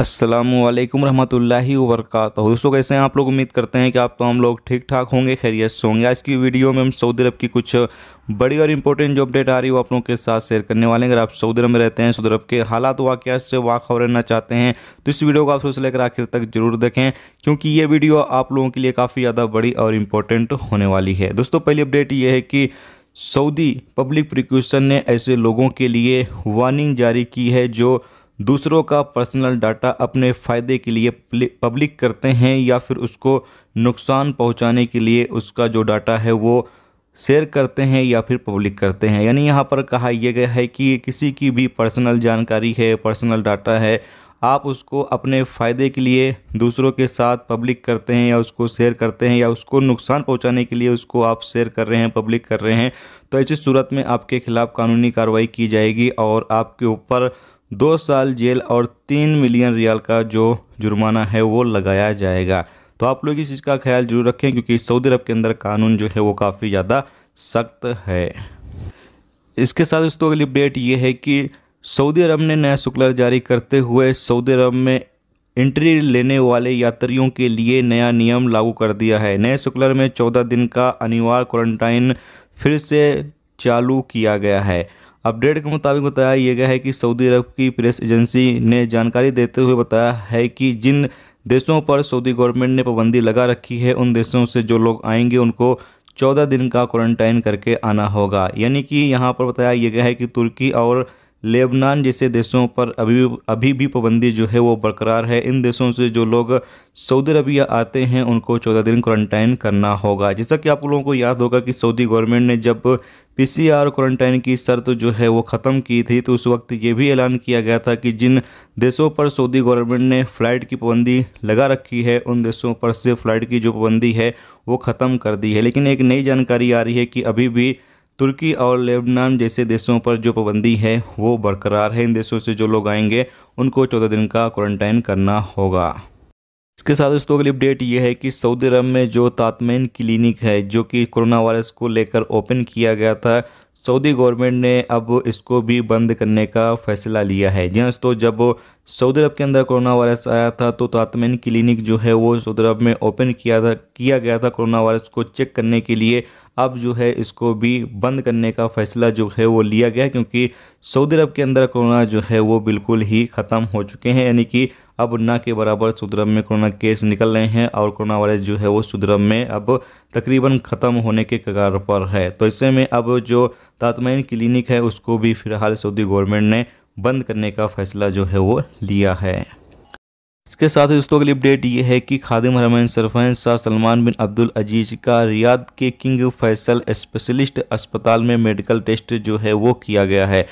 असलकम रहमतुल्लाहि वरक दोस्तों कैसे हैं आप लोग उम्मीद करते हैं कि आप तो हम लोग ठीक ठाक होंगे खैरियत से होंगे आज की वीडियो में हम सऊदी अरब की कुछ बड़ी और इंपॉर्टेंट जो अपडेट आ रही है वो आप लोगों के साथ शेयर करने वाले हैं अगर आप सऊदी अरब में रहते हैं सऊदी अरब के हालात वाक़ से वाकफ रहना चाहते हैं तो इस वीडियो को आप सोच लेकर आखिर तक जरूर देखें क्योंकि ये वीडियो आप लोगों के लिए काफ़ी ज़्यादा बड़ी और इम्पोर्टेंट होने वाली है दोस्तों पहली अपडेट ये है कि सऊदी पब्लिक प्रिक्यूशन ने ऐसे लोगों के लिए वार्निंग जारी की है जो दूसरों का पर्सनल डाटा अपने फ़ायदे के लिए पब्लिक करते हैं या फिर उसको नुकसान पहुंचाने के लिए उसका जो डाटा है वो शेयर करते हैं या फिर पब्लिक करते हैं यानी यहाँ पर कहा यह गया है कि किसी की भी पर्सनल जानकारी है पर्सनल डाटा है आप उसको अपने फ़ायदे के लिए दूसरों के साथ पब्लिक करते हैं या उसको शेयर करते हैं या उसको नुकसान पहुंचाने के लिए उसको आप शेयर कर रहे हैं पब्लिक कर रहे हैं तो ऐसी सूरत में आपके खिलाफ़ कानूनी कार्रवाई की जाएगी और आपके ऊपर दो साल जेल और तीन मिलियन रियाल का जो जुर्माना है वो लगाया जाएगा तो आप लोग इस चीज़ का ख्याल जरूर रखें क्योंकि सऊदी अरब के अंदर कानून जो है वो काफ़ी ज़्यादा सख्त है इसके साथ दोस्तों अगली अपडेट ये है कि सऊदी अरब ने नया शुक्लर जारी करते हुए सऊदी अरब में एंट्री लेने वाले यात्रियों के लिए नया नियम लागू कर दिया है नए शुक्लर में चौदह दिन का अनिवार्य क्वारंटाइन फिर से चालू किया गया है अपडेट के मुताबिक बताया यह गया है कि सऊदी अरब की प्रेस एजेंसी ने जानकारी देते हुए बताया है कि जिन देशों पर सऊदी गवर्नमेंट ने पाबंदी लगा रखी है उन देशों से जो लोग आएंगे उनको चौदह दिन का क्वारंटाइन करके आना होगा यानी कि यहाँ पर बताया यह गया है कि तुर्की और लेबनान जैसे देशों पर अभी अभी भी पाबंदी जो है वो बरकरार है इन देशों से जो लोग सऊदी अरबिया आते हैं उनको चौदह दिन क्वारंटाइन करना होगा जैसा कि आप लोगों को याद होगा कि सऊदी गवर्नमेंट ने जब पीसीआर क्वारंटाइन की शर्त जो है वो ख़त्म की थी तो उस वक्त ये भी ऐलान किया गया था कि जिन देशों पर सऊदी गवर्नमेंट ने फ़्लाइट की पाबंदी लगा रखी है उन देशों पर से फ़्लाइट की जो पाबंदी है वो ख़त्म कर दी है लेकिन एक नई जानकारी आ रही है कि अभी भी तुर्की और लेबनान जैसे देशों पर जो पाबंदी है वो बरकरार है इन देशों से जो लोग आएंगे उनको चौदह दिन का क्वारंटाइन करना होगा इसके साथ दोस्तों अगली अपडेट ये है कि सऊदी अरब में जो तातमैन क्लिनिक है जो कि कोरोना वायरस को लेकर ओपन किया गया था सऊदी गवर्नमेंट ने अब इसको भी बंद करने का फैसला लिया है जी हाँ दोस्तों जब सऊदी अरब के अंदर कोरोना वायरस आया था तो तातमैन क्लिनिक जो है वो सऊदी अरब में ओपन किया था किया गया था कोरोना वायरस को चेक करने के लिए अब जो है इसको भी बंद करने का फैसला जो है वो लिया गया क्योंकि सऊदी अरब के अंदर कोरोना जो है वो बिल्कुल ही ख़त्म हो चुके हैं यानी कि अब न के बराबर सुद्रम में कोरोना केस निकल रहे हैं और कोरोना वायरस जो है वो सुद्रम में अब तकरीबन ख़त्म होने के कगार पर है तो ऐसे में अब जो तातमैन क्लिनिक है उसको भी फ़िलहाल सऊदी गवर्नमेंट ने बंद करने का फ़ैसला जो है वो लिया है इसके साथ ही दोस्तों अगली अपडेट ये है कि खादिम हरमैन सरफैन शाह सलमान बिन अब्दुल अजीज का रियाद के किंग फैसल स्पेशलिस्ट अस्पताल में मेडिकल टेस्ट जो है वो किया गया है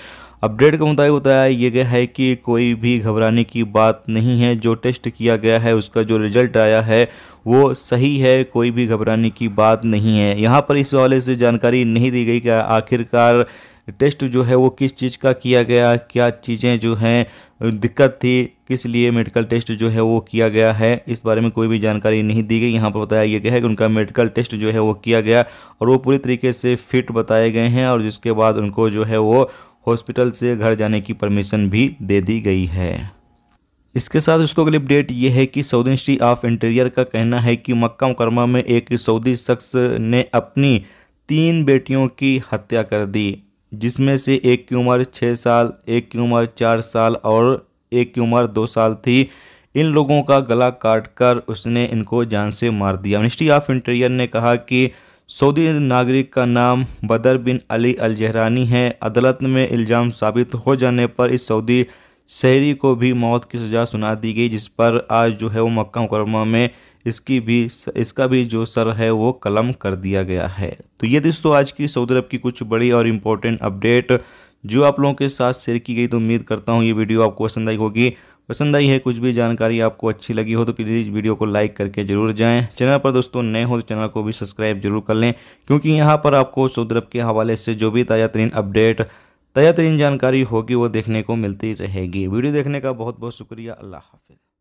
अपडेट के मुताबिक बताया ये गया है कि कोई भी घबराने की बात नहीं है जो टेस्ट किया गया है उसका जो रिजल्ट आया है वो सही है कोई भी घबराने की बात नहीं है यहाँ पर इस हवाले से जानकारी नहीं दी गई कि आखिरकार टेस्ट जो है वो किस चीज़ का किया गया क्या चीज़ें जो हैं दिक्कत थी किस लिए मेडिकल टेस्ट जो है वो किया गया है इस बारे में कोई भी जानकारी नहीं दी गई यहाँ पर बताया यह गया है कि उनका मेडिकल टेस्ट जो है वो किया गया और वो पूरी तरीके से फिट बताए गए हैं और जिसके बाद उनको जो है वो हॉस्पिटल से घर जाने की परमिशन भी दे दी गई है इसके साथ उसको अगली अपडेट ये है कि सऊदी मिनिस्ट्री ऑफ इंटीरियर का कहना है कि मक्का मुकरमा में एक सऊदी शख्स ने अपनी तीन बेटियों की हत्या कर दी जिसमें से एक की उम्र छः साल एक की उम्र चार साल और एक की उम्र दो साल थी इन लोगों का गला काट कर उसने इनको जान से मार दिया मिनिस्ट्री ऑफ इंटीरियर ने कहा कि सऊदी नागरिक का नाम बदर बिन अली अल जहरानी है अदालत में इल्ज़ाम साबित हो जाने पर इस सऊदी शहरी को भी मौत की सज़ा सुना दी गई जिस पर आज जो है वो मक्का मुकरमा में इसकी भी इसका भी जो सर है वो कलम कर दिया गया है तो ये दोस्तों आज की सऊदी अरब की कुछ बड़ी और इम्पोर्टेंट अपडेट जो आप लोगों के साथ शेयर की गई तो उम्मीद करता हूँ ये वीडियो आपको पसंद आई होगी पसंद आई है कुछ भी जानकारी आपको अच्छी लगी हो तो प्लीज़ वीडियो को लाइक करके जरूर जाएं चैनल पर दोस्तों नए हो तो चैनल को भी सब्सक्राइब जरूर कर लें क्योंकि यहाँ पर आपको सुद्रप के हवाले से जो भी ताज़ा तरीन अपडेट ताज़ा तरीन जानकारी होगी वो देखने को मिलती रहेगी वीडियो देखने का बहुत बहुत शुक्रिया अल्लाह हाफिज़